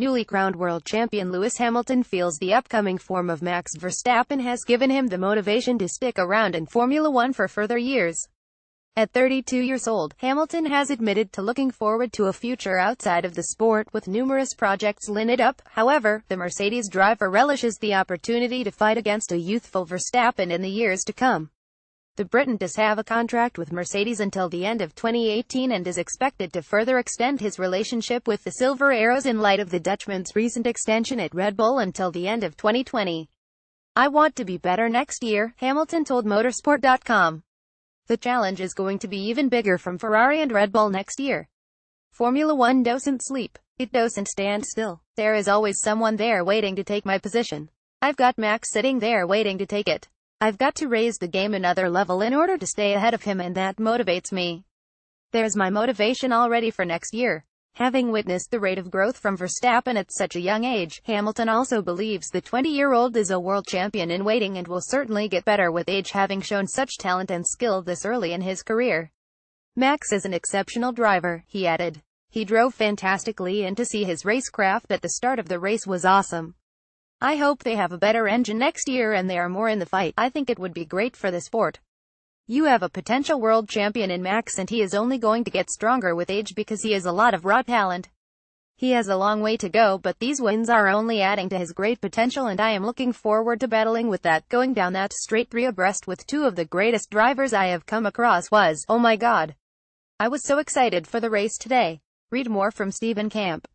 Newly crowned world champion Lewis Hamilton feels the upcoming form of Max Verstappen has given him the motivation to stick around in Formula One for further years. At 32 years old, Hamilton has admitted to looking forward to a future outside of the sport with numerous projects lined up. However, the Mercedes driver relishes the opportunity to fight against a youthful Verstappen in the years to come. The Briton does have a contract with Mercedes until the end of 2018 and is expected to further extend his relationship with the Silver Arrows in light of the Dutchman's recent extension at Red Bull until the end of 2020. I want to be better next year, Hamilton told motorsport.com. The challenge is going to be even bigger from Ferrari and Red Bull next year. Formula One doesn't sleep. It doesn't stand still. There is always someone there waiting to take my position. I've got Max sitting there waiting to take it. I've got to raise the game another level in order to stay ahead of him and that motivates me. There's my motivation already for next year. Having witnessed the rate of growth from Verstappen at such a young age, Hamilton also believes the 20-year-old is a world champion in waiting and will certainly get better with age having shown such talent and skill this early in his career. Max is an exceptional driver, he added. He drove fantastically and to see his racecraft at the start of the race was awesome. I hope they have a better engine next year and they are more in the fight. I think it would be great for the sport. You have a potential world champion in Max and he is only going to get stronger with age because he has a lot of raw talent. He has a long way to go but these wins are only adding to his great potential and I am looking forward to battling with that. Going down that straight three abreast with two of the greatest drivers I have come across was, oh my god. I was so excited for the race today. Read more from Stephen Camp.